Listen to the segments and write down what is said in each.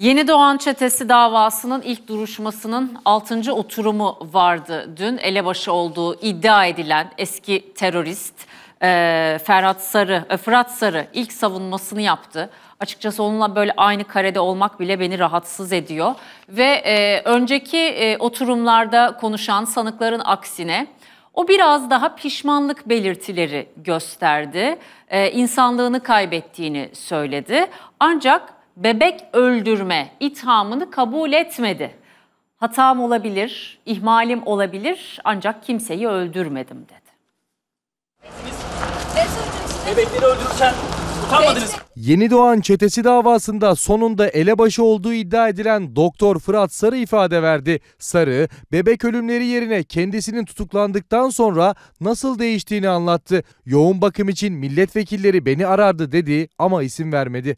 Yeni Doğan Çetesi davasının ilk duruşmasının 6. oturumu vardı dün. Elebaşı olduğu iddia edilen eski terörist e, Ferhat Sarı, e, Fırat Sarı ilk savunmasını yaptı. Açıkçası onunla böyle aynı karede olmak bile beni rahatsız ediyor. Ve e, önceki e, oturumlarda konuşan sanıkların aksine o biraz daha pişmanlık belirtileri gösterdi. E, insanlığını kaybettiğini söyledi. Ancak bebek öldürme ithamını kabul etmedi. Hatam olabilir, ihmalim olabilir ancak kimseyi öldürmedim dedi. Bebekleri öldürürsen utanmadınız. Yeni doğan çetesi davasında sonunda elebaşı olduğu iddia edilen doktor Fırat Sarı ifade verdi. Sarı, bebek ölümleri yerine kendisinin tutuklandıktan sonra nasıl değiştiğini anlattı. Yoğun bakım için milletvekilleri beni arardı dedi ama isim vermedi.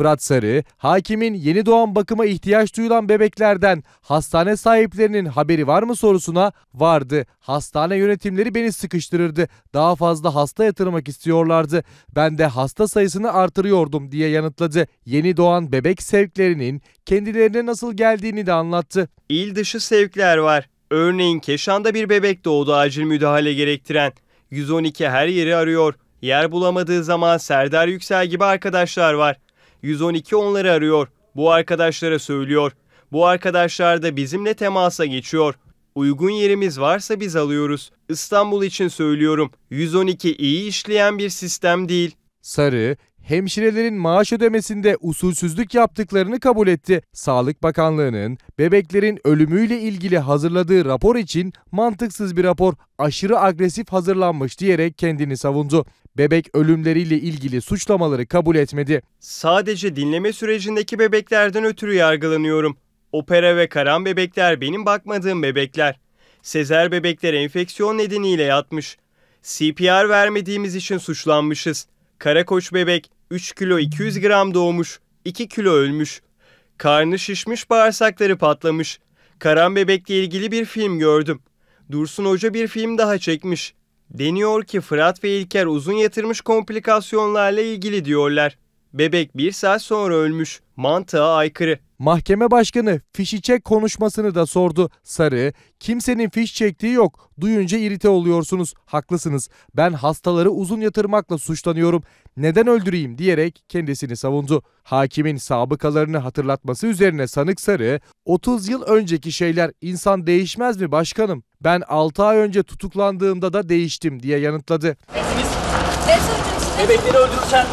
Fırat Sarı, hakimin yeni doğan bakıma ihtiyaç duyulan bebeklerden hastane sahiplerinin haberi var mı sorusuna vardı. Hastane yönetimleri beni sıkıştırırdı. Daha fazla hasta yatırmak istiyorlardı. Ben de hasta sayısını artırıyordum diye yanıtladı. Yeni doğan bebek sevklerinin kendilerine nasıl geldiğini de anlattı. İl dışı sevkler var. Örneğin Keşan'da bir bebek doğdu acil müdahale gerektiren. 112 her yeri arıyor. Yer bulamadığı zaman Serdar Yüksel gibi arkadaşlar var. 112 onları arıyor. Bu arkadaşlara söylüyor. Bu arkadaşlar da bizimle temasa geçiyor. Uygun yerimiz varsa biz alıyoruz. İstanbul için söylüyorum. 112 iyi işleyen bir sistem değil. Sarı, hemşirelerin maaş ödemesinde usulsüzlük yaptıklarını kabul etti. Sağlık Bakanlığı'nın bebeklerin ölümüyle ilgili hazırladığı rapor için mantıksız bir rapor, aşırı agresif hazırlanmış diyerek kendini savundu bebek ölümleriyle ilgili suçlamaları kabul etmedi. Sadece dinleme sürecindeki bebeklerden ötürü yargılanıyorum. Opera ve karan bebekler benim bakmadığım bebekler. Sezer bebekler enfeksiyon nedeniyle yatmış. CPR vermediğimiz için suçlanmışız. Karakoç bebek 3 kilo 200 gram doğmuş, 2 kilo ölmüş. Karnı şişmiş, bağırsakları patlamış. Karan bebekle ilgili bir film gördüm. Dursun Hoca bir film daha çekmiş. Deniyor ki Fırat ve İlker uzun yatırmış komplikasyonlarla ilgili diyorlar. Bebek bir saat sonra ölmüş mantığa aykırı. Mahkeme başkanı fişi çek konuşmasını da sordu. Sarı, kimsenin fiş çektiği yok. Duyunca irite oluyorsunuz. Haklısınız. Ben hastaları uzun yatırmakla suçlanıyorum. Neden öldüreyim diyerek kendisini savundu. Hakimin sabıkalarını hatırlatması üzerine sanık Sarı, 30 yıl önceki şeyler insan değişmez mi başkanım? Ben 6 ay önce tutuklandığımda da değiştim diye yanıtladı. bebekleri öldürürsen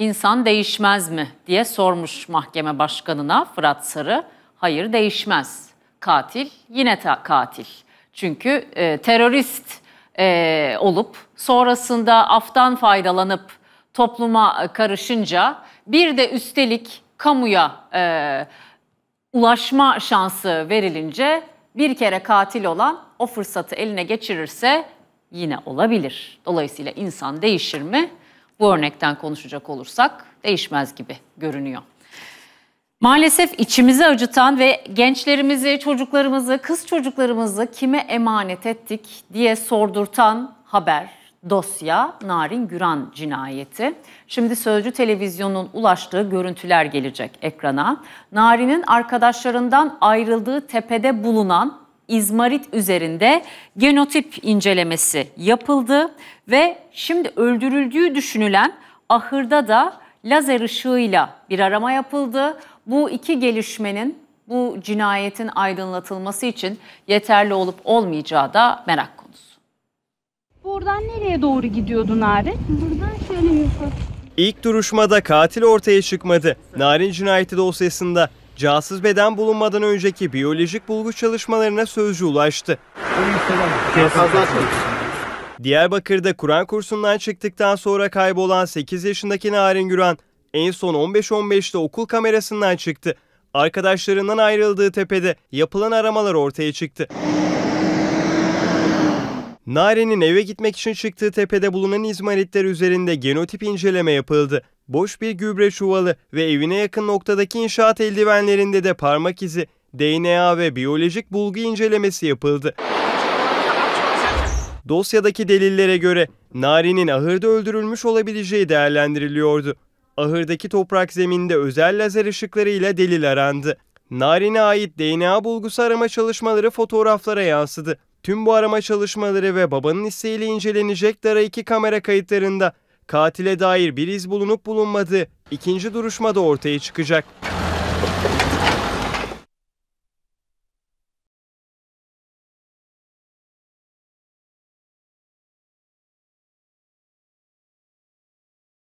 İnsan değişmez mi diye sormuş mahkeme başkanına Fırat Sarı. Hayır değişmez. Katil yine ta- katil. Çünkü e, terörist e, olup sonrasında aftan faydalanıp topluma karışınca bir de üstelik kamuya e, ulaşma şansı verilince bir kere katil olan o fırsatı eline geçirirse yine olabilir. Dolayısıyla insan değişir mi? bu örnekten konuşacak olursak değişmez gibi görünüyor. Maalesef içimizi acıtan ve gençlerimizi, çocuklarımızı, kız çocuklarımızı kime emanet ettik diye sordurtan haber, dosya Narin Güran cinayeti. Şimdi Sözcü Televizyon'un ulaştığı görüntüler gelecek ekrana. Narin'in arkadaşlarından ayrıldığı tepede bulunan izmarit üzerinde genotip incelemesi yapıldı ve şimdi öldürüldüğü düşünülen ahırda da lazer ışığıyla bir arama yapıldı. Bu iki gelişmenin bu cinayetin aydınlatılması için yeterli olup olmayacağı da merak konusu. Buradan nereye doğru gidiyordu Narin? Buradan şöyle yukarı. İlk duruşmada katil ortaya çıkmadı. Narin cinayeti dosyasında Cansız beden bulunmadan önceki biyolojik bulgu çalışmalarına sözcü ulaştı. Diyarbakır'da Kur'an kursundan çıktıktan sonra kaybolan 8 yaşındaki Narin Güran en son 15-15'te okul kamerasından çıktı. Arkadaşlarından ayrıldığı tepede yapılan aramalar ortaya çıktı. Naren'in eve gitmek için çıktığı tepede bulunan izmaritler üzerinde genotip inceleme yapıldı boş bir gübre çuvalı ve evine yakın noktadaki inşaat eldivenlerinde de parmak izi, DNA ve biyolojik bulgu incelemesi yapıldı. Dosyadaki delillere göre Nari'nin ahırda öldürülmüş olabileceği değerlendiriliyordu. Ahırdaki toprak zeminde özel lazer ışıklarıyla delil arandı. Narin'e ait DNA bulgusu arama çalışmaları fotoğraflara yansıdı. Tüm bu arama çalışmaları ve babanın isteğiyle incelenecek Dara 2 kamera kayıtlarında Katile dair bir iz bulunup bulunmadığı ikinci duruşmada ortaya çıkacak.